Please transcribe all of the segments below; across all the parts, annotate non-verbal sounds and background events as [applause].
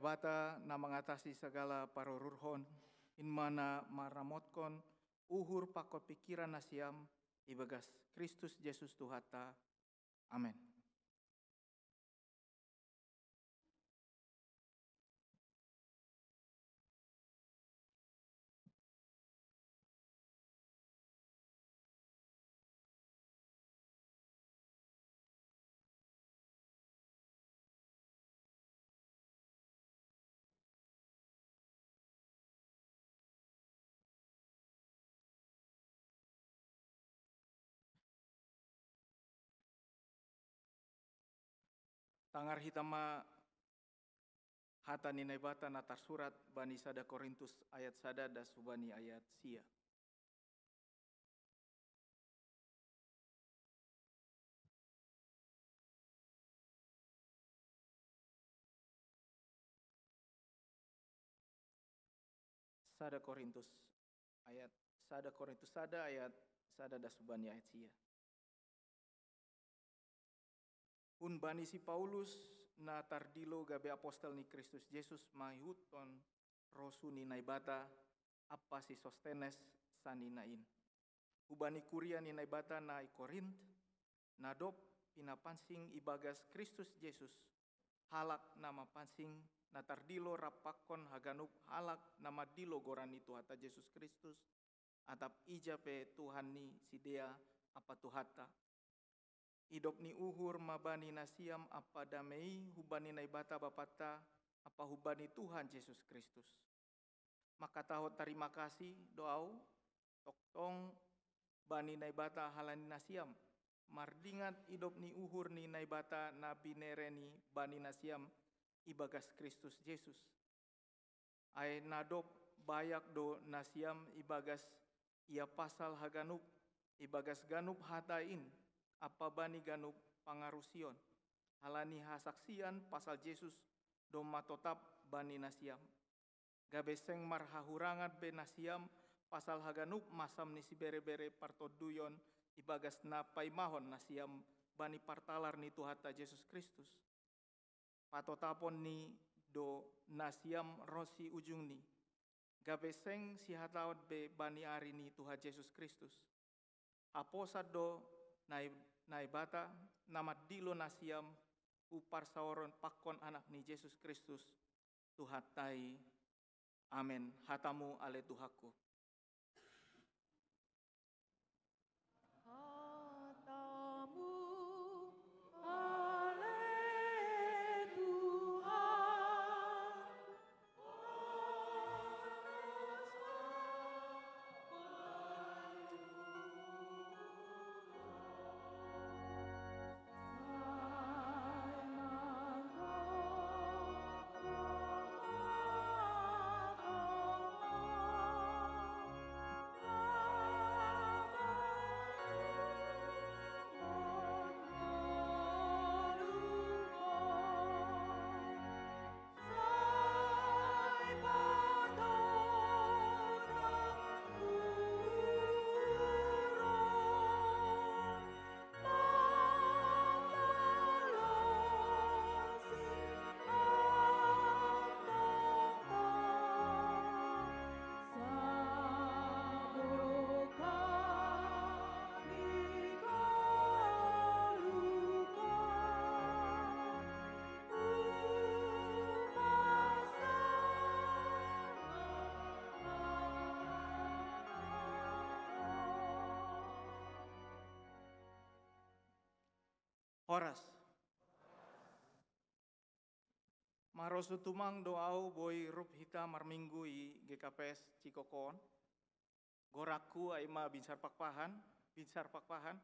Hebata na mengatasi segala parorurhon, in mana maramotkon, uhur pakot pikiran nasiam, ibagas Kristus Yesus Tuhata. Amin. Hangar hitama hata ninaibata natar surat bani sada korintus ayat sada dan subani ayat sia. Sada Korintus ayat Sada Korintus Sada ayat Sada Dasubani ayat sia. un Paulus na tardilo gabe apostel ni Kristus Jesus huton rosuni naibata apa si sostenes saninain. Ubani kuria ni naibata na ikorint nadop pinapansing ibagas Kristus Yesus halak nama pansing na tardilo rapakon haganuk halak nama dilo gorani Tuhata Yesus Kristus atap ijape Tuhan ni sidea apa Tuhata ni uhur mabani nasiam apa damei hubani naibata bapata apa hubani Tuhan Yesus Kristus. Maka tahu terima kasih doau toktong bani naibata halani nasiam mardingat ni uhur ni naibata nabi nereni bani nasiam ibagas Kristus Yesus. Ai nadop bayak do nasiam ibagas ia pasal haganup ibagas ganup hatain apa bani ganu pangarusion. Halani hasaksian pasal Yesus doma totap bani nasiam. Gabeseng marhahurangat be nasiam pasal haganuk masam nisi bere-bere partoduyon ibagas napai mahon nasiam bani partalar ni Tuhata Yesus Kristus. Patotapon ni do nasiam rosi ujung ni. Gabeseng sihatawat be bani arini Tuhan Yesus Kristus. aposado do naib Naibata, nama Dilonasiam, upar sauron pakon anak ni Yesus Kristus, Tuhatai, amin, hatamu ale Tuhaku. Horas. marosutumang tumang doau boi rup hita marminggu i GKPS Cikokon. Goraku aima binsar pakpahan, binsar pakpahan.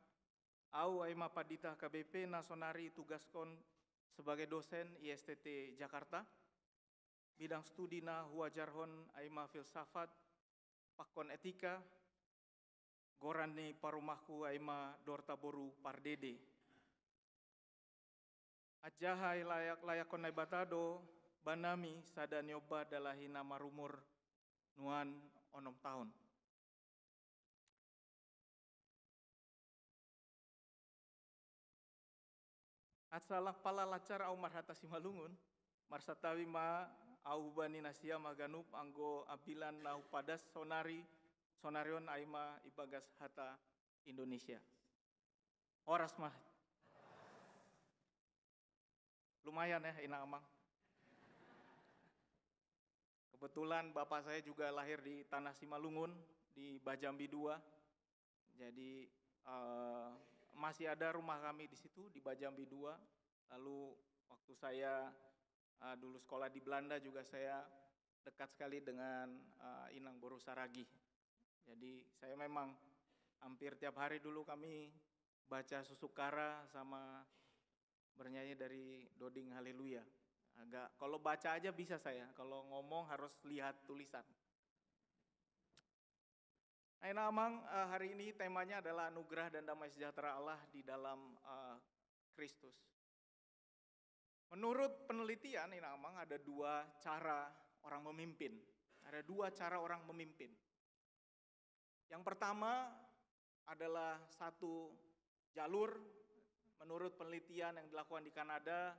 Au aima padita KBP nasonari tugaskon sebagai dosen ISTT Jakarta. Bidang studi na huajarhon aima filsafat, pakon etika, gorani parumahku aima dortaboru pardede Ajahai layak layak konai batado, banami sadanyoba dalahi nama rumur nuan onom tahun. Atsalah pala lacar au marhata simalungun, marsatawi ma au bani nasia maganup anggo abilan lau padas sonari sonarion aima ibagas hata Indonesia. Oras mah Lumayan ya Ina Amang. Kebetulan bapak saya juga lahir di Tanah Simalungun, di Bajambi 2. Jadi uh, masih ada rumah kami di situ, di Bajambi 2. Lalu waktu saya uh, dulu sekolah di Belanda juga saya dekat sekali dengan uh, Inang Saragi Jadi saya memang hampir tiap hari dulu kami baca susukara sama bernyanyi dari Doding Haleluya. Agak kalau baca aja bisa saya, kalau ngomong harus lihat tulisan. Nah, Amang eh, hari ini temanya adalah anugerah dan damai sejahtera Allah di dalam eh, Kristus. Menurut penelitian ini Amang ada dua cara orang memimpin. Ada dua cara orang memimpin. Yang pertama adalah satu jalur menurut penelitian yang dilakukan di Kanada,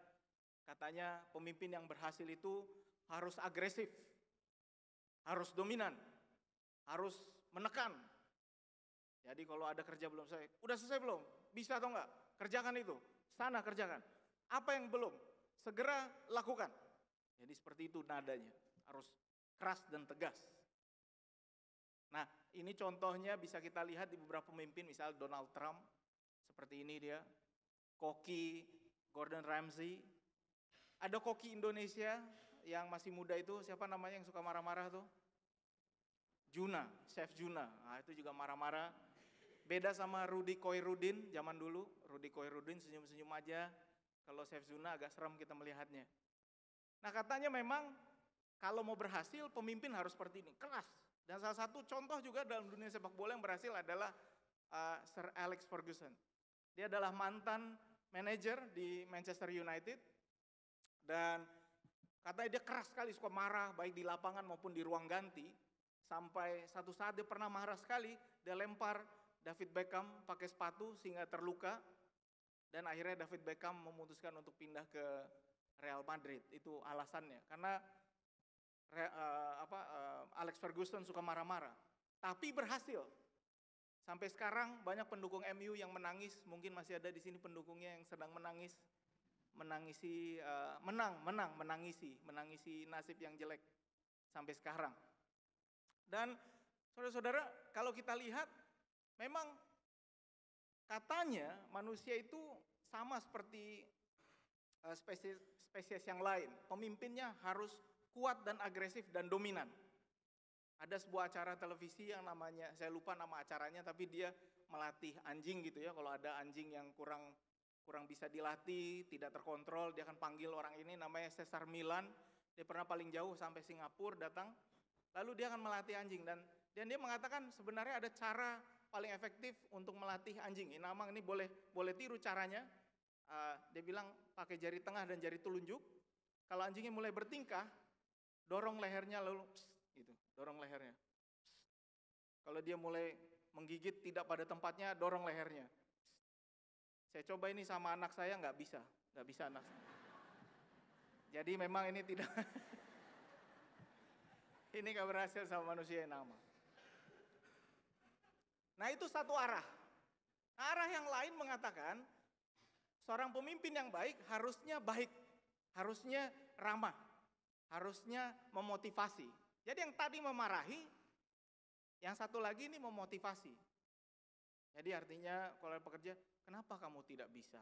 katanya pemimpin yang berhasil itu harus agresif, harus dominan, harus menekan. Jadi kalau ada kerja belum selesai, udah selesai belum? Bisa atau enggak? Kerjakan itu, sana kerjakan. Apa yang belum? Segera lakukan. Jadi seperti itu nadanya, harus keras dan tegas. Nah, ini contohnya bisa kita lihat di beberapa pemimpin, misal Donald Trump, seperti ini dia, koki Gordon Ramsay. Ada koki Indonesia yang masih muda itu, siapa namanya yang suka marah-marah tuh? Juna, Chef Juna. Nah, itu juga marah-marah. Beda sama Rudi Koirudin zaman dulu. Rudi Koirudin senyum-senyum aja. Kalau Chef Juna agak serem kita melihatnya. Nah katanya memang kalau mau berhasil pemimpin harus seperti ini, keras. Dan salah satu contoh juga dalam dunia sepak bola yang berhasil adalah uh, Sir Alex Ferguson. Dia adalah mantan Manager di Manchester United dan katanya dia keras sekali suka marah baik di lapangan maupun di ruang ganti sampai satu saat dia pernah marah sekali dia lempar David Beckham pakai sepatu sehingga terluka dan akhirnya David Beckham memutuskan untuk pindah ke Real Madrid itu alasannya karena re, uh, apa, uh, Alex Ferguson suka marah-marah tapi berhasil Sampai sekarang banyak pendukung MU yang menangis, mungkin masih ada di sini pendukungnya yang sedang menangis, menangisi uh, menang, menang, menangisi, menangisi nasib yang jelek sampai sekarang. Dan saudara-saudara, kalau kita lihat memang katanya manusia itu sama seperti eh, spesies spesies yang lain. Pemimpinnya harus kuat dan agresif dan dominan ada sebuah acara televisi yang namanya saya lupa nama acaranya tapi dia melatih anjing gitu ya kalau ada anjing yang kurang kurang bisa dilatih tidak terkontrol dia akan panggil orang ini namanya Cesar Milan dia pernah paling jauh sampai Singapura datang lalu dia akan melatih anjing dan dan dia mengatakan sebenarnya ada cara paling efektif untuk melatih anjing Namanya ini boleh boleh tiru caranya uh, dia bilang pakai jari tengah dan jari telunjuk kalau anjingnya mulai bertingkah dorong lehernya lalu dorong lehernya. Kalau dia mulai menggigit tidak pada tempatnya, dorong lehernya. Saya coba ini sama anak saya nggak bisa, nggak bisa anak Jadi memang ini tidak, [laughs] ini nggak berhasil sama manusia yang nama. Nah itu satu arah. Arah yang lain mengatakan seorang pemimpin yang baik harusnya baik, harusnya ramah, harusnya memotivasi, jadi yang tadi memarahi, yang satu lagi ini memotivasi. Jadi artinya kalau pekerja, kenapa kamu tidak bisa?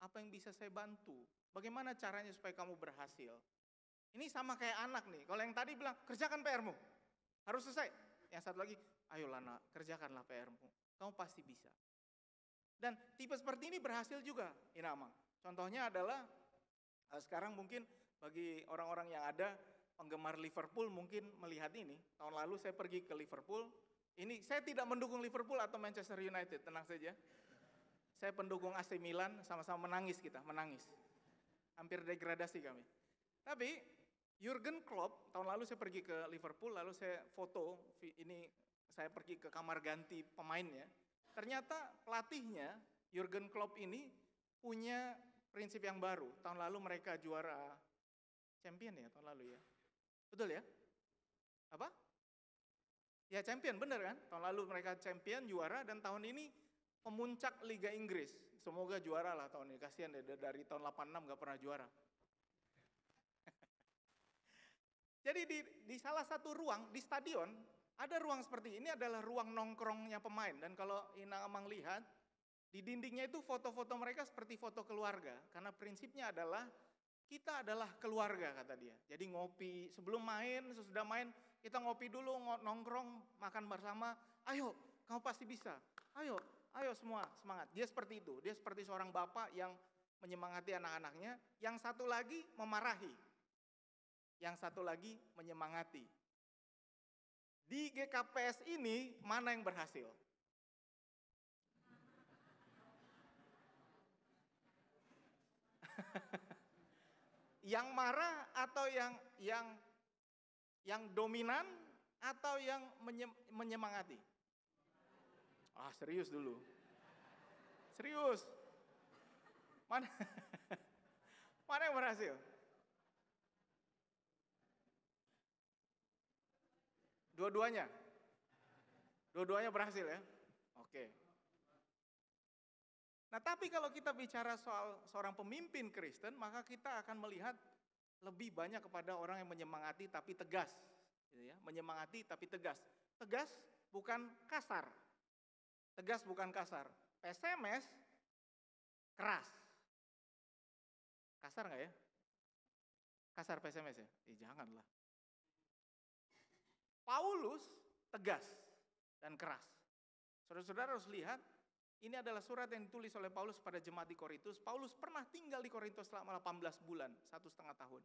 Apa yang bisa saya bantu? Bagaimana caranya supaya kamu berhasil? Ini sama kayak anak nih. Kalau yang tadi bilang, kerjakan PR-mu. Harus selesai. Yang satu lagi, ayo Lana, kerjakanlah PR-mu. Kamu pasti bisa. Dan tipe seperti ini berhasil juga, Inama. Contohnya adalah, eh, sekarang mungkin bagi orang-orang yang ada, penggemar Liverpool mungkin melihat ini. Tahun lalu saya pergi ke Liverpool. Ini saya tidak mendukung Liverpool atau Manchester United, tenang saja. Saya pendukung AC Milan, sama-sama menangis kita, menangis. Hampir degradasi kami. Tapi Jurgen Klopp, tahun lalu saya pergi ke Liverpool, lalu saya foto, ini saya pergi ke kamar ganti pemainnya. Ternyata pelatihnya, Jurgen Klopp ini punya prinsip yang baru. Tahun lalu mereka juara champion ya, tahun lalu ya Betul ya? Apa? Ya champion, bener kan? Tahun lalu mereka champion, juara, dan tahun ini pemuncak Liga Inggris. Semoga juara lah tahun ini. Kasihan ya dari tahun 86 gak pernah juara. [laughs] Jadi di, di salah satu ruang, di stadion, ada ruang seperti ini adalah ruang nongkrongnya pemain. Dan kalau ina Amang lihat, di dindingnya itu foto-foto mereka seperti foto keluarga. Karena prinsipnya adalah kita adalah keluarga kata dia. Jadi ngopi, sebelum main, sesudah main, kita ngopi dulu, nongkrong, makan bersama. Ayo, kamu pasti bisa. Ayo, ayo semua semangat. Dia seperti itu. Dia seperti seorang bapak yang menyemangati anak-anaknya. Yang satu lagi memarahi. Yang satu lagi menyemangati. Di GKPS ini mana yang berhasil? [laughs] Yang marah atau yang yang yang dominan atau yang menyemangati? Ah, serius dulu. Serius. Mana [laughs] Mana yang berhasil? Dua-duanya? Dua-duanya berhasil ya? Oke. Nah, tapi kalau kita bicara soal seorang pemimpin Kristen, maka kita akan melihat lebih banyak kepada orang yang menyemangati tapi tegas, gitu ya. menyemangati tapi tegas. Tegas bukan kasar. Tegas bukan kasar. SMS keras. Kasar nggak ya? Kasar PSMS ya? Eh, janganlah. Paulus tegas dan keras. Saudara-saudara harus lihat ini adalah surat yang ditulis oleh Paulus pada jemaat di Korintus. Paulus pernah tinggal di Korintus selama 18 bulan, satu setengah tahun.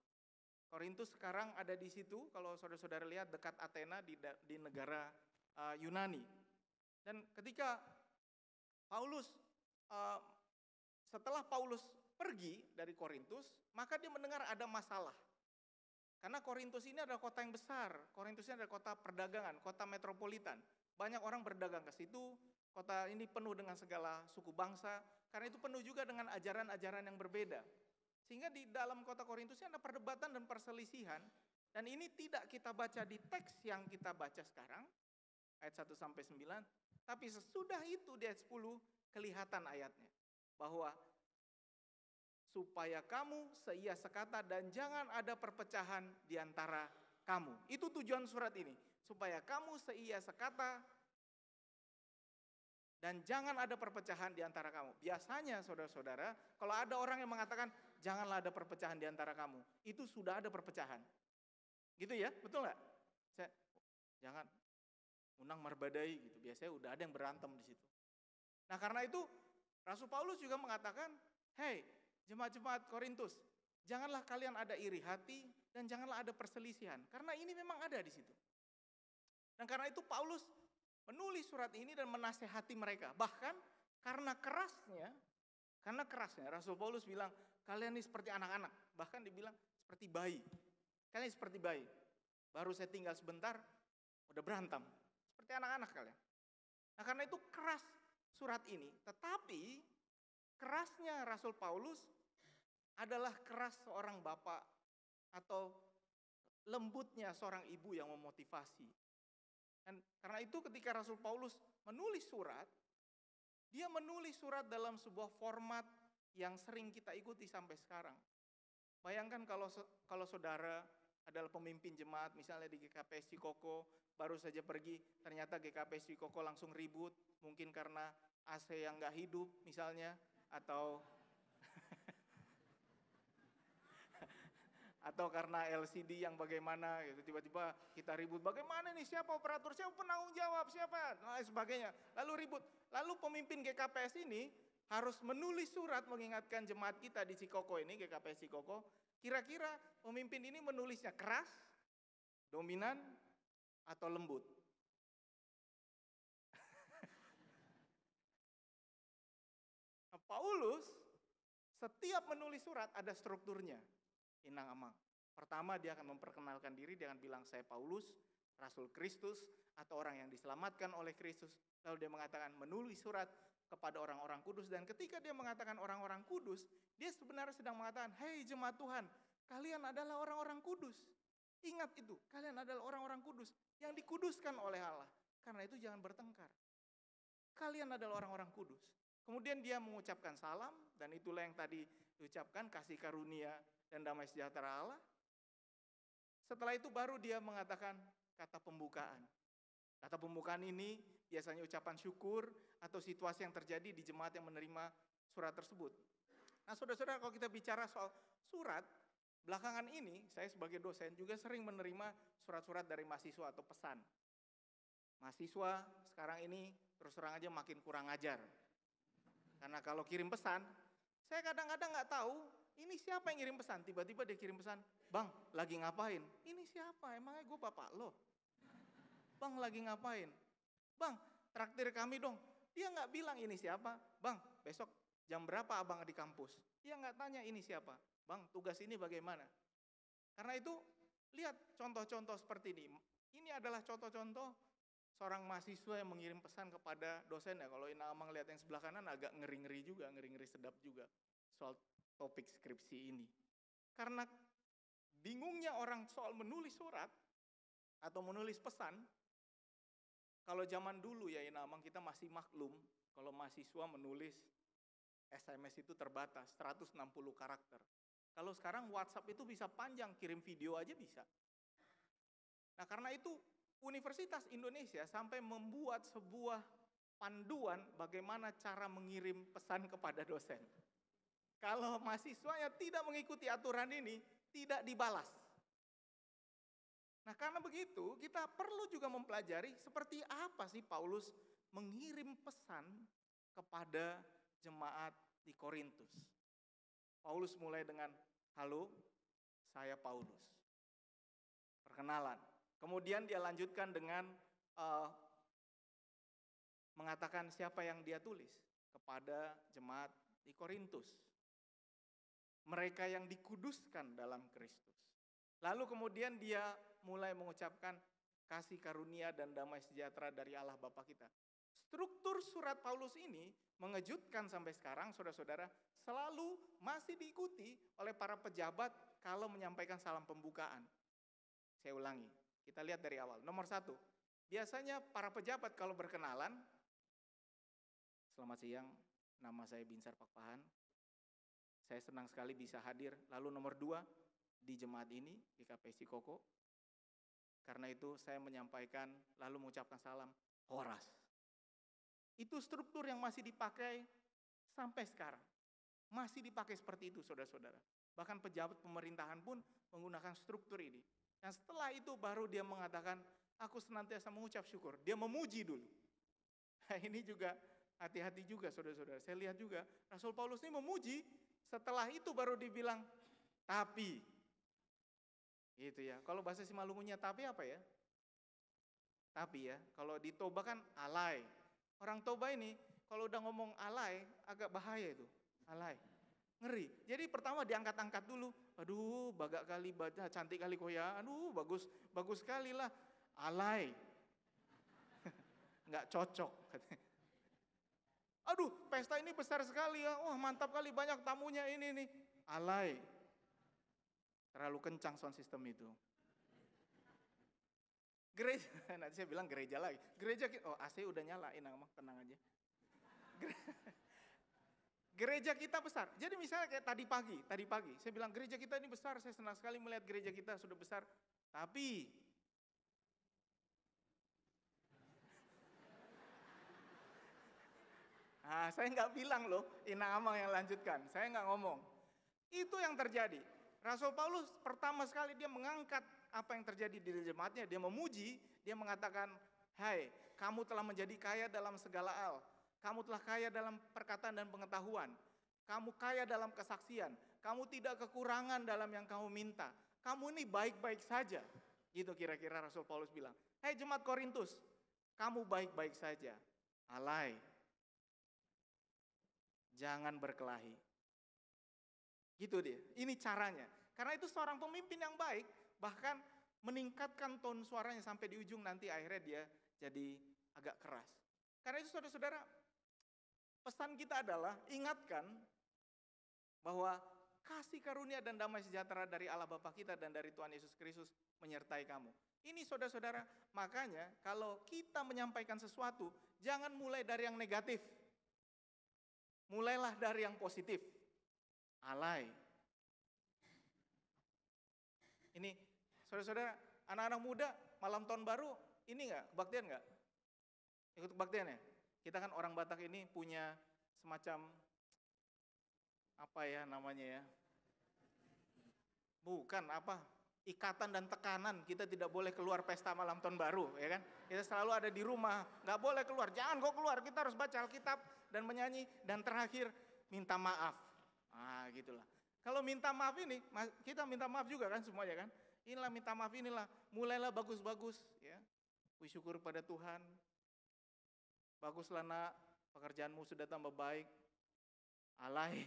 Korintus sekarang ada di situ, kalau saudara-saudara lihat dekat Athena di, di negara uh, Yunani. Dan ketika Paulus, uh, setelah Paulus pergi dari Korintus, maka dia mendengar ada masalah. Karena Korintus ini adalah kota yang besar, Korintus ini adalah kota perdagangan, kota metropolitan. Banyak orang berdagang ke situ, Kota ini penuh dengan segala suku bangsa, karena itu penuh juga dengan ajaran-ajaran yang berbeda. Sehingga di dalam kota Korintus ada perdebatan dan perselisihan, dan ini tidak kita baca di teks yang kita baca sekarang, ayat 1 sampai 9, tapi sesudah itu di ayat 10 kelihatan ayatnya. Bahwa supaya kamu seia sekata dan jangan ada perpecahan di antara kamu. Itu tujuan surat ini, supaya kamu seia sekata dan jangan ada perpecahan di antara kamu. Biasanya saudara-saudara, kalau ada orang yang mengatakan janganlah ada perpecahan di antara kamu, itu sudah ada perpecahan. Gitu ya, betul nggak? Saya jangan unang marbadai gitu. Biasanya udah ada yang berantem di situ. Nah karena itu Rasul Paulus juga mengatakan, hei jemaat-jemaat Korintus, janganlah kalian ada iri hati dan janganlah ada perselisihan. Karena ini memang ada di situ. Dan karena itu Paulus menulis surat ini dan menasehati mereka. Bahkan karena kerasnya, karena kerasnya Rasul Paulus bilang, kalian ini seperti anak-anak, bahkan dibilang seperti bayi. Kalian seperti bayi. Baru saya tinggal sebentar, udah berantem. Seperti anak-anak kalian. Nah karena itu keras surat ini. Tetapi kerasnya Rasul Paulus adalah keras seorang bapak atau lembutnya seorang ibu yang memotivasi dan karena itu ketika Rasul Paulus menulis surat, dia menulis surat dalam sebuah format yang sering kita ikuti sampai sekarang. Bayangkan kalau kalau saudara adalah pemimpin jemaat, misalnya di GKPS Cikoko, baru saja pergi, ternyata GKPS Cikoko langsung ribut, mungkin karena AC yang nggak hidup misalnya, atau atau karena LCD yang bagaimana gitu tiba-tiba kita ribut bagaimana nih siapa operator siapa penanggung jawab siapa dan nah, lain sebagainya lalu ribut lalu pemimpin GKPS ini harus menulis surat mengingatkan jemaat kita di Cikoko ini GKPS Cikoko kira-kira pemimpin ini menulisnya keras dominan atau lembut [laughs] Paulus setiap menulis surat ada strukturnya Inang Amang. Pertama dia akan memperkenalkan diri dengan bilang saya Paulus, Rasul Kristus, atau orang yang diselamatkan oleh Kristus. Lalu dia mengatakan menulis surat kepada orang-orang kudus. Dan ketika dia mengatakan orang-orang kudus, dia sebenarnya sedang mengatakan, hei jemaat Tuhan, kalian adalah orang-orang kudus. Ingat itu, kalian adalah orang-orang kudus yang dikuduskan oleh Allah. Karena itu jangan bertengkar. Kalian adalah orang-orang kudus. Kemudian dia mengucapkan salam, dan itulah yang tadi diucapkan, kasih karunia dan damai sejahtera Allah. Setelah itu baru dia mengatakan kata pembukaan. Kata pembukaan ini biasanya ucapan syukur atau situasi yang terjadi di jemaat yang menerima surat tersebut. Nah saudara-saudara kalau kita bicara soal surat, belakangan ini saya sebagai dosen juga sering menerima surat-surat dari mahasiswa atau pesan. Mahasiswa sekarang ini terus terang aja makin kurang ajar karena kalau kirim pesan, saya kadang-kadang nggak tahu ini siapa yang kirim pesan. Tiba-tiba dia kirim pesan, Bang, lagi ngapain? Ini siapa? Emangnya gue bapak lo? Bang, lagi ngapain? Bang, traktir kami dong. Dia nggak bilang ini siapa. Bang, besok jam berapa abang di kampus? Dia nggak tanya ini siapa. Bang, tugas ini bagaimana? Karena itu, lihat contoh-contoh seperti ini. Ini adalah contoh-contoh seorang mahasiswa yang mengirim pesan kepada dosen ya, kalau Ina Amang lihat yang sebelah kanan agak ngeri-ngeri juga, ngeri-ngeri sedap juga soal topik skripsi ini. Karena bingungnya orang soal menulis surat atau menulis pesan, kalau zaman dulu ya Ina Amang kita masih maklum kalau mahasiswa menulis SMS itu terbatas, 160 karakter. Kalau sekarang WhatsApp itu bisa panjang, kirim video aja bisa. Nah karena itu Universitas Indonesia sampai membuat sebuah panduan bagaimana cara mengirim pesan kepada dosen. Kalau mahasiswanya tidak mengikuti aturan ini, tidak dibalas. Nah, karena begitu, kita perlu juga mempelajari seperti apa sih Paulus mengirim pesan kepada jemaat di Korintus. Paulus mulai dengan, "Halo, saya Paulus." Perkenalan, Kemudian dia lanjutkan dengan uh, mengatakan siapa yang dia tulis kepada jemaat di Korintus. Mereka yang dikuduskan dalam Kristus. Lalu kemudian dia mulai mengucapkan kasih karunia dan damai sejahtera dari Allah Bapa kita. Struktur surat Paulus ini mengejutkan sampai sekarang saudara-saudara selalu masih diikuti oleh para pejabat kalau menyampaikan salam pembukaan. Saya ulangi, kita lihat dari awal. Nomor satu, biasanya para pejabat kalau berkenalan, selamat siang, nama saya Binsar Pakpahan, saya senang sekali bisa hadir. Lalu nomor dua, di jemaat ini, di KPC Koko, karena itu saya menyampaikan, lalu mengucapkan salam, Horas. Itu struktur yang masih dipakai sampai sekarang. Masih dipakai seperti itu, saudara-saudara. Bahkan pejabat pemerintahan pun menggunakan struktur ini. Nah setelah itu baru dia mengatakan, aku senantiasa mengucap syukur. Dia memuji dulu. Nah, ini juga hati-hati juga saudara-saudara. Saya lihat juga Rasul Paulus ini memuji, setelah itu baru dibilang, tapi. Gitu ya. Kalau bahasa Simalungunya tapi apa ya? Tapi ya, kalau di Toba kan alai. Orang Toba ini kalau udah ngomong alay, agak bahaya itu, Alay. Ngeri. Jadi pertama diangkat-angkat dulu, aduh bagak kali baca cantik kali kau ya, aduh bagus bagus sekali lah, alay, [laughs] nggak cocok. Aduh pesta ini besar sekali ya, wah mantap kali banyak tamunya ini nih, alay, terlalu kencang sound system itu. Gereja, [laughs] nanti saya bilang gereja lagi. Gereja, oh AC udah nyalain, tenang aja. Gereja, [laughs] Gereja kita besar. Jadi misalnya kayak tadi pagi, tadi pagi saya bilang gereja kita ini besar, saya senang sekali melihat gereja kita sudah besar. Tapi Nah, saya nggak bilang loh, ini Amang yang lanjutkan. Saya nggak ngomong. Itu yang terjadi. Rasul Paulus pertama sekali dia mengangkat apa yang terjadi di jemaatnya. Dia memuji, dia mengatakan, Hai, kamu telah menjadi kaya dalam segala hal. Kamu telah kaya dalam perkataan dan pengetahuan. Kamu kaya dalam kesaksian. Kamu tidak kekurangan dalam yang kamu minta. Kamu ini baik-baik saja. Gitu kira-kira Rasul Paulus bilang. Hei jemaat Korintus, kamu baik-baik saja. Alay. Jangan berkelahi. Gitu dia. Ini caranya. Karena itu seorang pemimpin yang baik bahkan meningkatkan ton suaranya sampai di ujung nanti akhirnya dia jadi agak keras. Karena itu saudara-saudara, Pesan kita adalah ingatkan bahwa kasih karunia dan damai sejahtera dari Allah Bapa kita dan dari Tuhan Yesus Kristus menyertai kamu. Ini saudara-saudara, makanya kalau kita menyampaikan sesuatu, jangan mulai dari yang negatif. Mulailah dari yang positif. Alay. Ini saudara-saudara, anak-anak muda malam tahun baru ini enggak kebaktian enggak? Ikut kebaktian ya? kita kan orang Batak ini punya semacam apa ya namanya ya? Bukan apa? Ikatan dan tekanan kita tidak boleh keluar pesta malam tahun baru, ya kan? Kita selalu ada di rumah, nggak boleh keluar. Jangan kok keluar, kita harus baca Alkitab dan menyanyi dan terakhir minta maaf. Ah, gitulah. Kalau minta maaf ini, kita minta maaf juga kan semuanya kan? Inilah minta maaf inilah, mulailah bagus-bagus ya. bersyukur pada Tuhan, Baguslah nak, pekerjaanmu sudah tambah baik. Alay.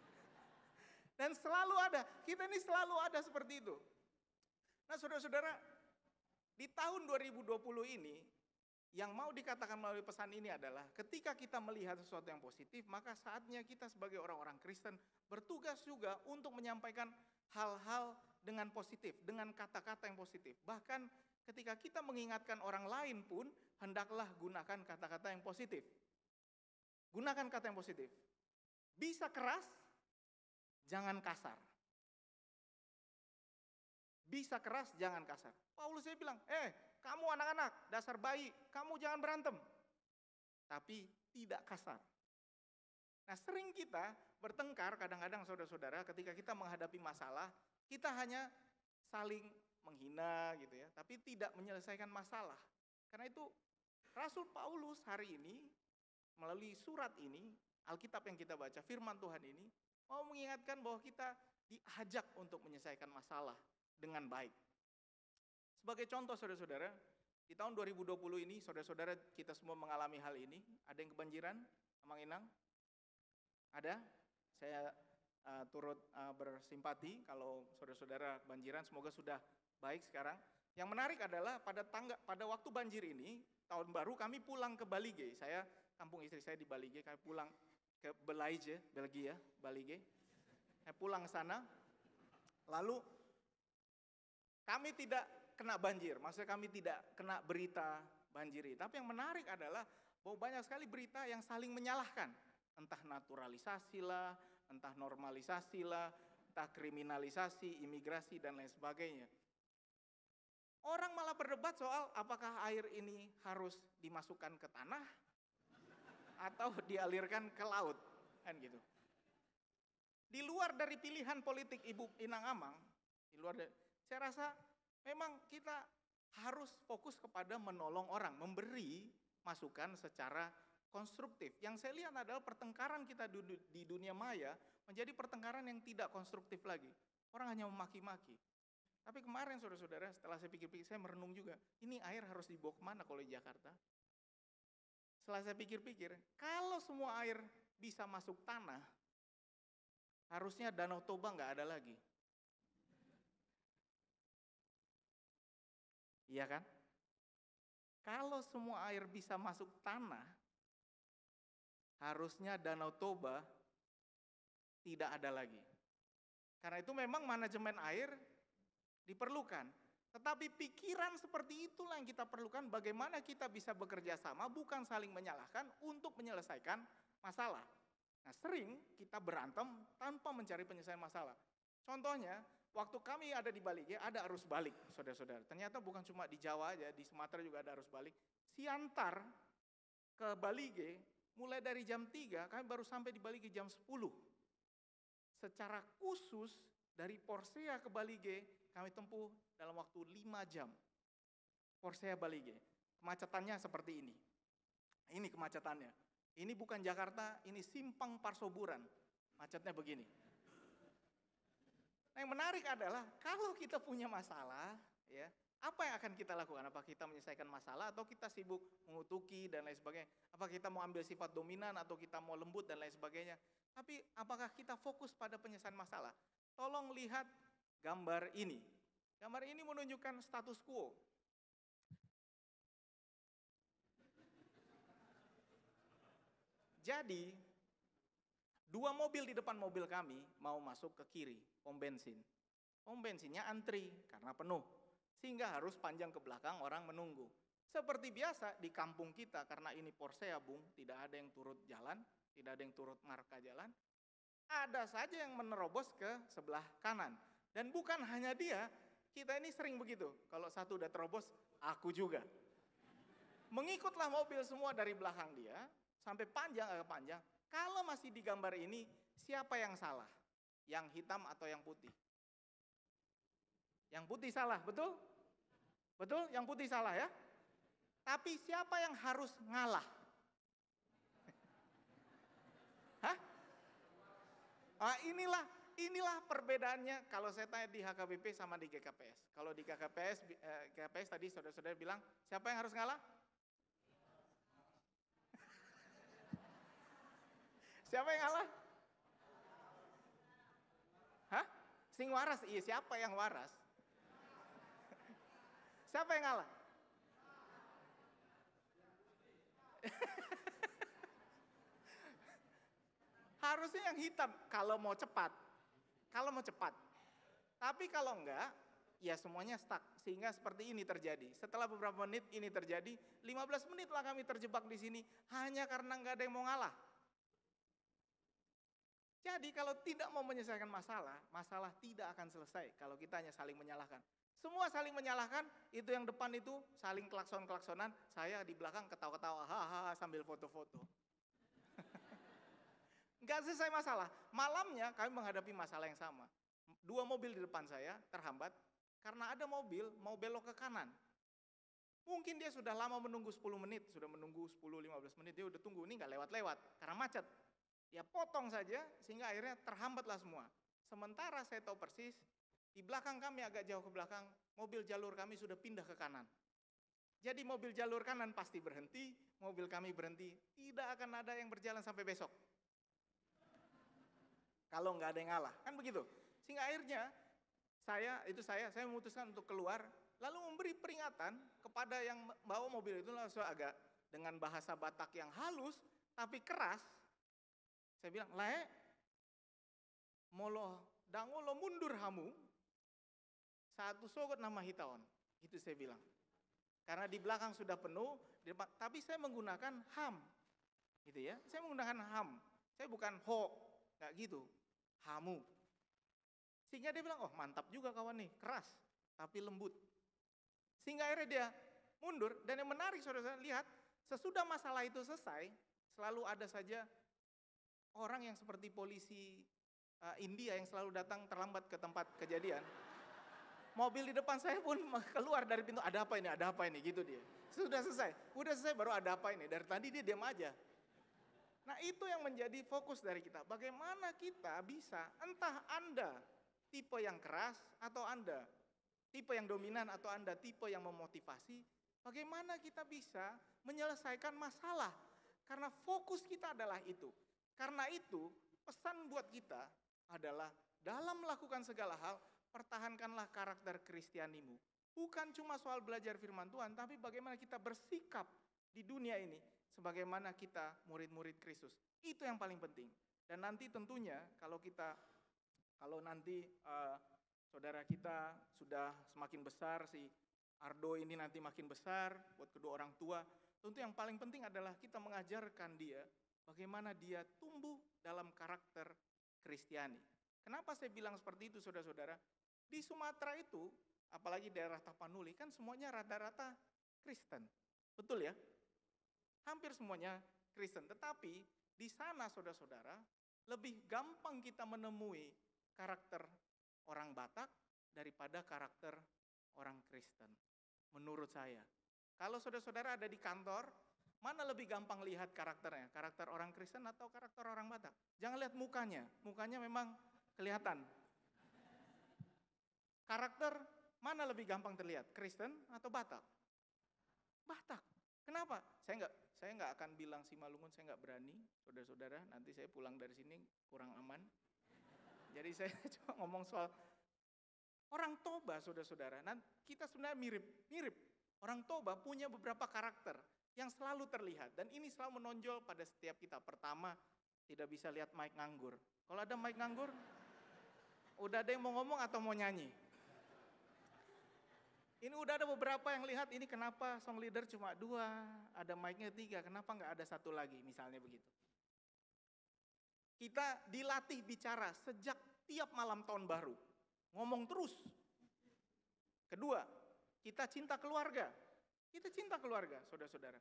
[laughs] Dan selalu ada, kita ini selalu ada seperti itu. Nah saudara-saudara, di tahun 2020 ini, yang mau dikatakan melalui pesan ini adalah ketika kita melihat sesuatu yang positif, maka saatnya kita sebagai orang-orang Kristen bertugas juga untuk menyampaikan hal-hal dengan positif, dengan kata-kata yang positif. Bahkan Ketika kita mengingatkan orang lain pun, hendaklah gunakan kata-kata yang positif. Gunakan kata yang positif. Bisa keras, jangan kasar. Bisa keras, jangan kasar. Paulus saya bilang, eh kamu anak-anak, dasar bayi, kamu jangan berantem. Tapi tidak kasar. Nah sering kita bertengkar kadang-kadang saudara-saudara ketika kita menghadapi masalah, kita hanya saling menghina gitu ya, tapi tidak menyelesaikan masalah. Karena itu Rasul Paulus hari ini melalui surat ini, Alkitab yang kita baca, firman Tuhan ini mau mengingatkan bahwa kita diajak untuk menyelesaikan masalah dengan baik. Sebagai contoh saudara-saudara, di tahun 2020 ini saudara-saudara kita semua mengalami hal ini. Ada yang kebanjiran? Amang Inang? Ada? Saya uh, turut uh, bersimpati kalau saudara-saudara kebanjiran. Semoga sudah Baik sekarang, yang menarik adalah pada tangga pada waktu banjir ini tahun baru kami pulang ke Balige. Saya kampung istri saya di Balige, saya pulang ke Belaije, Belgia, Balige. Saya pulang sana. Lalu kami tidak kena banjir, maksudnya kami tidak kena berita banjir ini. Tapi yang menarik adalah bahwa banyak sekali berita yang saling menyalahkan. Entah naturalisasi lah, entah normalisasi lah, entah kriminalisasi, imigrasi dan lain sebagainya. Orang malah berdebat soal apakah air ini harus dimasukkan ke tanah atau dialirkan ke laut, kan gitu. Di luar dari pilihan politik Ibu Inang Amang, di luar dari, saya rasa memang kita harus fokus kepada menolong orang, memberi masukan secara konstruktif. Yang saya lihat adalah pertengkaran kita di dunia maya menjadi pertengkaran yang tidak konstruktif lagi. Orang hanya memaki-maki. Tapi kemarin saudara-saudara setelah saya pikir-pikir, saya merenung juga, ini air harus dibawa kemana kalau di Jakarta? Setelah saya pikir-pikir, kalau semua air bisa masuk tanah, harusnya Danau Toba nggak ada lagi. Iya kan? Kalau semua air bisa masuk tanah, harusnya Danau Toba tidak ada lagi. Karena itu memang manajemen air diperlukan. Tetapi pikiran seperti itulah yang kita perlukan bagaimana kita bisa bekerja sama bukan saling menyalahkan untuk menyelesaikan masalah. Nah sering kita berantem tanpa mencari penyelesaian masalah. Contohnya, waktu kami ada di Bali, ya ada arus balik, saudara-saudara. Ternyata bukan cuma di Jawa aja, di Sumatera juga ada arus balik. Siantar ke Bali, G mulai dari jam 3, kami baru sampai di Bali G jam 10. Secara khusus dari Porsea ke Bali G kami tempuh dalam waktu 5 jam. Porsche Balige. Ya. Kemacetannya seperti ini. Ini kemacetannya. Ini bukan Jakarta, ini simpang Parsoburan. Macetnya begini. Nah, yang menarik adalah kalau kita punya masalah, ya, apa yang akan kita lakukan? Apa kita menyelesaikan masalah atau kita sibuk mengutuki dan lain sebagainya? Apa kita mau ambil sifat dominan atau kita mau lembut dan lain sebagainya? Tapi apakah kita fokus pada penyelesaian masalah? Tolong lihat gambar ini. Gambar ini menunjukkan status quo. Jadi, dua mobil di depan mobil kami mau masuk ke kiri, pom bensin. Pom bensinnya antri karena penuh, sehingga harus panjang ke belakang orang menunggu. Seperti biasa di kampung kita, karena ini Porsche ya Bung, tidak ada yang turut jalan, tidak ada yang turut marka jalan, ada saja yang menerobos ke sebelah kanan. Dan bukan hanya dia, kita ini sering begitu. Kalau satu udah terobos, aku juga. Mengikutlah mobil semua dari belakang dia, sampai panjang agak eh, panjang. Kalau masih di gambar ini, siapa yang salah? Yang hitam atau yang putih? Yang putih salah, betul? Betul? Yang putih salah ya? Tapi siapa yang harus ngalah? [laughs] Hah? Ah, inilah Inilah perbedaannya kalau saya tanya di HKBP sama di GKPS. Kalau di KKPS, eh, KKPS tadi saudara-saudara bilang, siapa yang harus ngalah? [laughs] siapa yang ngalah? Hah? Sing waras, iya siapa yang waras? [laughs] siapa yang ngalah? [laughs] Harusnya yang hitam kalau mau cepat. Kalau mau cepat. Tapi kalau enggak, ya semuanya stuck. Sehingga seperti ini terjadi. Setelah beberapa menit ini terjadi, 15 menit lah kami terjebak di sini hanya karena enggak ada yang mau ngalah. Jadi kalau tidak mau menyelesaikan masalah, masalah tidak akan selesai kalau kita hanya saling menyalahkan. Semua saling menyalahkan, itu yang depan itu saling kelakson kelaksonan, saya di belakang ketawa-ketawa, hahaha sambil foto-foto. Gak selesai masalah. Malamnya kami menghadapi masalah yang sama. Dua mobil di depan saya terhambat karena ada mobil mau belok ke kanan. Mungkin dia sudah lama menunggu 10 menit, sudah menunggu 10-15 menit, dia udah tunggu, ini nggak lewat-lewat karena macet. Ya potong saja sehingga akhirnya terhambatlah semua. Sementara saya tahu persis, di belakang kami agak jauh ke belakang, mobil jalur kami sudah pindah ke kanan. Jadi mobil jalur kanan pasti berhenti, mobil kami berhenti, tidak akan ada yang berjalan sampai besok. Kalau nggak ada yang ngalah, kan begitu. Sehingga akhirnya saya itu saya saya memutuskan untuk keluar lalu memberi peringatan kepada yang bawa mobil itu langsung agak dengan bahasa Batak yang halus tapi keras. Saya bilang, leh molo dangolo mundur hamu satu sogot nama hitawan Itu saya bilang. Karena di belakang sudah penuh, di depan, tapi saya menggunakan ham. Gitu ya. Saya menggunakan ham. Saya bukan ho, nggak gitu kamu, Sehingga dia bilang, oh mantap juga kawan nih, keras tapi lembut. Sehingga akhirnya dia mundur dan yang menarik saudara-saudara lihat sesudah masalah itu selesai selalu ada saja orang yang seperti polisi eh, India yang selalu datang terlambat ke tempat kejadian. Mobil di depan saya pun [laughs] keluar dari pintu, ada apa ini, ada apa ini, gitu dia. Sudah selesai, udah selesai baru ada apa ini. Dari tadi dia diam aja. Nah itu yang menjadi fokus dari kita. Bagaimana kita bisa, entah Anda tipe yang keras atau Anda tipe yang dominan atau Anda tipe yang memotivasi, bagaimana kita bisa menyelesaikan masalah. Karena fokus kita adalah itu. Karena itu pesan buat kita adalah dalam melakukan segala hal, pertahankanlah karakter kristianimu. Bukan cuma soal belajar firman Tuhan, tapi bagaimana kita bersikap di dunia ini sebagaimana kita murid-murid Kristus. Itu yang paling penting. Dan nanti tentunya kalau kita kalau nanti uh, saudara kita sudah semakin besar si Ardo ini nanti makin besar buat kedua orang tua, tentu yang paling penting adalah kita mengajarkan dia bagaimana dia tumbuh dalam karakter Kristiani. Kenapa saya bilang seperti itu saudara-saudara? Di Sumatera itu, apalagi daerah Tapanuli kan semuanya rata-rata Kristen. Betul ya? hampir semuanya Kristen. Tetapi di sana saudara-saudara, lebih gampang kita menemui karakter orang Batak daripada karakter orang Kristen. Menurut saya. Kalau saudara-saudara ada di kantor, mana lebih gampang lihat karakternya? Karakter orang Kristen atau karakter orang Batak? Jangan lihat mukanya, mukanya memang kelihatan. Karakter mana lebih gampang terlihat? Kristen atau Batak? Batak. Kenapa? Saya nggak saya nggak akan bilang Simalungun saya nggak berani, saudara-saudara. Nanti saya pulang dari sini kurang aman. Jadi saya [laughs] cuma ngomong soal orang Toba, saudara-saudara. kita sebenarnya mirip-mirip. Orang Toba punya beberapa karakter yang selalu terlihat dan ini selalu menonjol pada setiap kita. Pertama, tidak bisa lihat Mike nganggur. Kalau ada Mike nganggur, udah ada yang mau ngomong atau mau nyanyi? Ini udah ada beberapa yang lihat ini kenapa song leader cuma dua, ada mic-nya tiga, kenapa nggak ada satu lagi misalnya begitu. Kita dilatih bicara sejak tiap malam tahun baru, ngomong terus. Kedua, kita cinta keluarga. Kita cinta keluarga, saudara-saudara.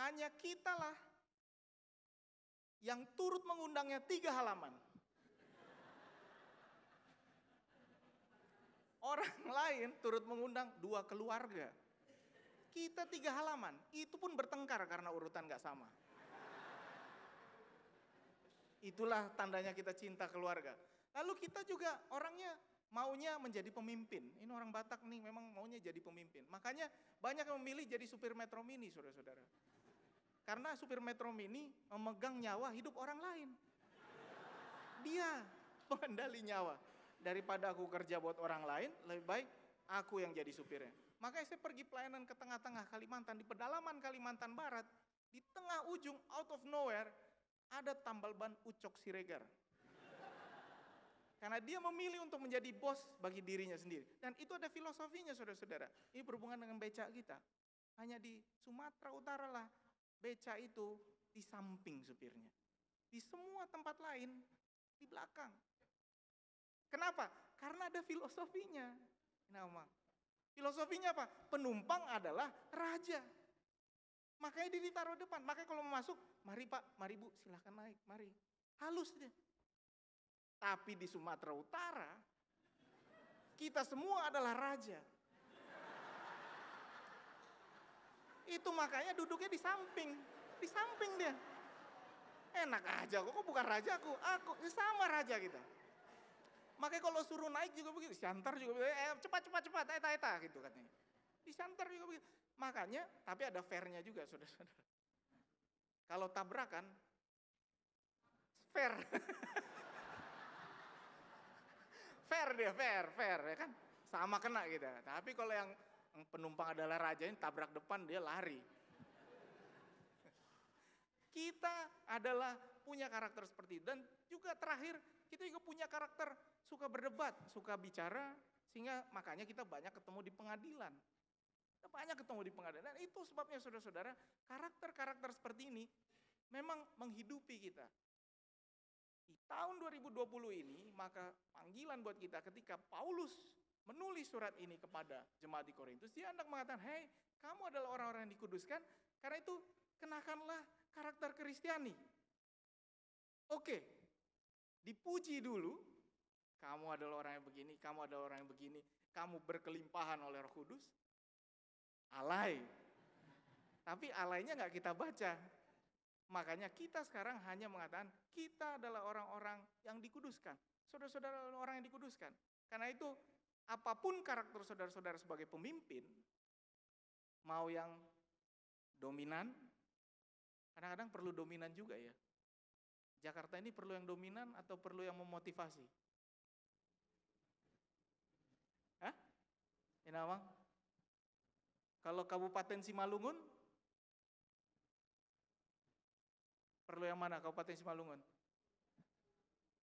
Hanya kitalah yang turut mengundangnya tiga halaman. Orang [laughs] lain turut mengundang dua keluarga. Kita tiga halaman, itu pun bertengkar karena urutan gak sama. Itulah tandanya kita cinta keluarga. Lalu kita juga orangnya maunya menjadi pemimpin. Ini orang Batak nih memang maunya jadi pemimpin. Makanya banyak yang memilih jadi supir metro mini, saudara-saudara. Karena supir metro mini memegang nyawa hidup orang lain. Dia mengendali [laughs] nyawa daripada aku kerja buat orang lain, lebih baik aku yang jadi supirnya. Makanya saya pergi pelayanan ke tengah-tengah Kalimantan, di pedalaman Kalimantan Barat, di tengah ujung out of nowhere, ada tambal ban Ucok Siregar. Karena dia memilih untuk menjadi bos bagi dirinya sendiri. Dan itu ada filosofinya saudara-saudara. Ini berhubungan dengan beca kita. Hanya di Sumatera Utara lah beca itu di samping supirnya. Di semua tempat lain, di belakang. Kenapa? Karena ada filosofinya. Nama. Filosofinya apa? Penumpang adalah raja. Makanya dia ditaruh depan. Makanya kalau mau masuk, mari pak, mari bu, silahkan naik, mari. Halus dia. Tapi di Sumatera Utara, kita semua adalah raja. Itu makanya duduknya di samping, di samping dia. Enak aja, kok bukan raja aku, aku sama raja kita. Makanya kalau suruh naik juga begitu, siantar juga begitu, eh, cepat cepat cepat, eta eta gitu katanya. Disantar juga begitu. Makanya, tapi ada fairnya juga saudara-saudara. Kalau tabrakan, fair. [laughs] fair dia, fair, fair ya kan. Sama kena gitu. Tapi kalau yang penumpang adalah raja ini tabrak depan dia lari. Kita adalah punya karakter seperti itu. Dan juga terakhir kita juga punya karakter suka berdebat, suka bicara, sehingga makanya kita banyak ketemu di pengadilan. Kita banyak ketemu di pengadilan. Dan itu sebabnya saudara-saudara, karakter-karakter seperti ini memang menghidupi kita. Di tahun 2020 ini, maka panggilan buat kita ketika Paulus menulis surat ini kepada jemaat di Korintus, dia hendak mengatakan, hei, kamu adalah orang-orang yang dikuduskan, karena itu kenakanlah karakter Kristiani. Oke, Dipuji dulu, kamu adalah orang yang begini, kamu adalah orang yang begini, kamu berkelimpahan oleh roh kudus, alay. Tapi alaynya nggak kita baca. Makanya kita sekarang hanya mengatakan kita adalah orang-orang yang dikuduskan. Saudara-saudara orang yang dikuduskan. Karena itu apapun karakter saudara-saudara sebagai pemimpin, mau yang dominan, kadang-kadang perlu dominan juga ya. Jakarta ini perlu yang dominan atau perlu yang memotivasi? Hah? Ini apa? Kalau Kabupaten Simalungun? Perlu yang mana Kabupaten Simalungun?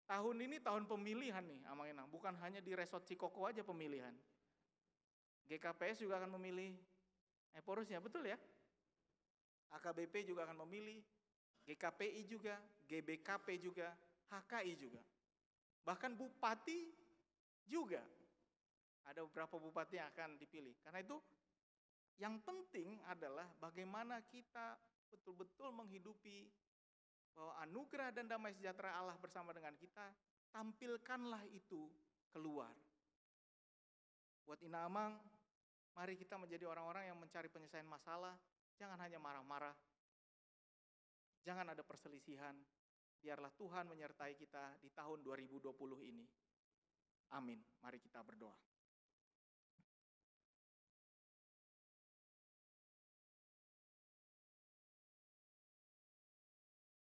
Tahun ini tahun pemilihan nih Amang Enang, bukan hanya di Resort Cikoko aja pemilihan. GKPS juga akan memilih eh, porusnya, betul ya? AKBP juga akan memilih, GKPI juga, GBKP juga, HKI juga. Bahkan bupati juga. Ada beberapa bupati yang akan dipilih. Karena itu yang penting adalah bagaimana kita betul-betul menghidupi bahwa anugerah dan damai sejahtera Allah bersama dengan kita, tampilkanlah itu keluar. Buat Inamang, mari kita menjadi orang-orang yang mencari penyelesaian masalah, jangan hanya marah-marah, Jangan ada perselisihan. Biarlah Tuhan menyertai kita di tahun 2020 ini. Amin. Mari kita berdoa.